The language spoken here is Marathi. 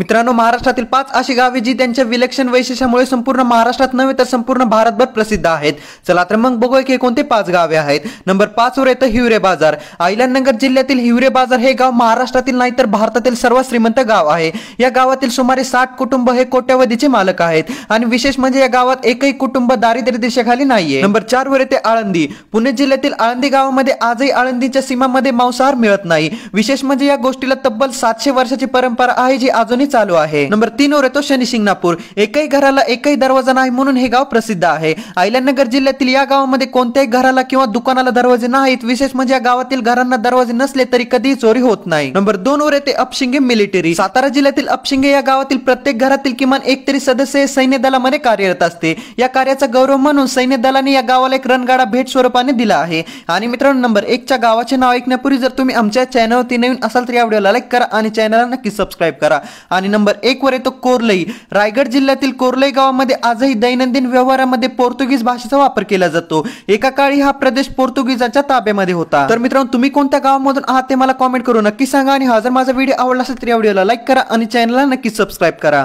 मित्रांनो महाराष्ट्रातील पाच अशी गावे जी त्यांच्या विलक्षण वैशिष्ट्यामुळे संपूर्ण महाराष्ट्रात नव्हे तर संपूर्ण भारतभर प्रसिद्ध आहेत चला तर मग बघूया की कोणते पाच गावे आहेत नंबर पाच वर येतं हिवरे बाजार आयल्यानगर जिल्ह्यातील हिवरे बाजार हे गाव महाराष्ट्रातील नाही तर भारतातील सर्वात श्रीमंत गाव आहे या गावातील सुमारे साठ कुटुंब हे कोट्यावधीचे मालक आहेत आणि विशेष म्हणजे या गावात एकही कुटुंब दारिद्र्य दिशेखाली नाहीये नंबर चार वर येते आळंदी पुणे जिल्ह्यातील आळंदी गावामध्ये आजही आळंदीच्या सीमामध्ये मांसाहार मिळत नाही विशेष म्हणजे या गोष्टीला तब्बल सातशे वर्षाची परंपरा आहे जी अजूनही चालू आहे नंबर तीन वर येतो शिंगणापूर एकही घराला एकही दरवाजा नाही म्हणून हे गाव प्रसिद्ध आहे अहिल्यानगर जिल्ह्यातील या गावामध्ये कोणत्याही घराला किंवा दुकानाला दरवाजे नाहीत विशेष म्हणजे या गावातील घरांना दरवाजे नसले तरी कधीही चोरी होत नाही नंबर दोन वर येते अपशिंगे मिलिटरी सातारा जिल्ह्यातील अपशिंगे या गावातील प्रत्येक घरातील किमान एक तरी सदस्य सैन्य दलामध्ये कार्यरत असते या कार्याचा गौरव म्हणून सैन्य दलाने या गावाला एक रणगाडा भेट स्वरूपाने दिला आहे आणि मित्रांनो नंबर च्या गावाचे नाव ऐकण्यापूर्वी जर तुम्ही आमच्या चॅनलवरती नवीन असाल तर या व्हिडिओला लाईक करा आणि चॅनलला नक्की सबस्क्राईब करा आणि नंबर एक वर येतो कोरलई रायगड जिल्ह्यातील कोरलई गावामध्ये आजही दैनंदिन व्यवहारामध्ये पोर्तुगीज भाषेचा वापर केला जातो एका काळी हा प्रदेश पोर्तुगीजांच्या ताब्यामध्ये होता तर मित्रांनो तुम्ही कोणत्या गावामधून आहात ते मला कॉमेंट करू नक्की सांगा आणि हा जर माझा व्हिडिओ आवडला असेल तर या व्हिडिओला लाईक करा आणि चॅनलला नक्की सबस्क्राईब करा